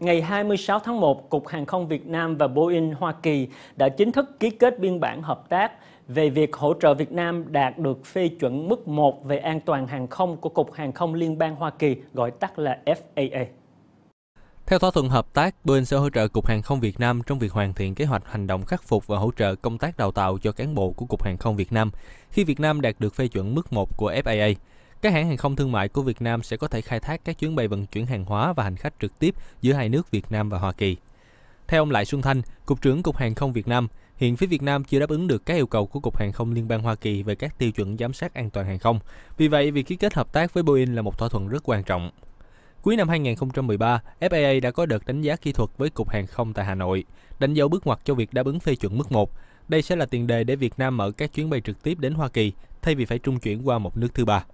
Ngày 26 tháng 1, Cục Hàng không Việt Nam và Boeing Hoa Kỳ đã chính thức ký kết biên bản hợp tác về việc hỗ trợ Việt Nam đạt được phê chuẩn mức 1 về an toàn hàng không của Cục Hàng không Liên bang Hoa Kỳ, gọi tắt là FAA. Theo thỏa thuận hợp tác, Boeing sẽ hỗ trợ Cục Hàng không Việt Nam trong việc hoàn thiện kế hoạch hành động khắc phục và hỗ trợ công tác đào tạo cho cán bộ của Cục Hàng không Việt Nam khi Việt Nam đạt được phê chuẩn mức 1 của FAA. Các hãng hàng không thương mại của Việt Nam sẽ có thể khai thác các chuyến bay vận chuyển hàng hóa và hành khách trực tiếp giữa hai nước Việt Nam và Hoa Kỳ. Theo ông Lại Xuân Thanh, Cục trưởng Cục Hàng không Việt Nam, hiện phía Việt Nam chưa đáp ứng được các yêu cầu của Cục Hàng không Liên bang Hoa Kỳ về các tiêu chuẩn giám sát an toàn hàng không. Vì vậy, việc ký kết hợp tác với Boeing là một thỏa thuận rất quan trọng. Cuối năm 2013, FAA đã có đợt đánh giá kỹ thuật với Cục Hàng không tại Hà Nội, đánh dấu bước ngoặt cho việc đáp ứng phê chuẩn mức 1. Đây sẽ là tiền đề để Việt Nam mở các chuyến bay trực tiếp đến Hoa Kỳ, thay vì phải trung chuyển qua một nước thứ ba.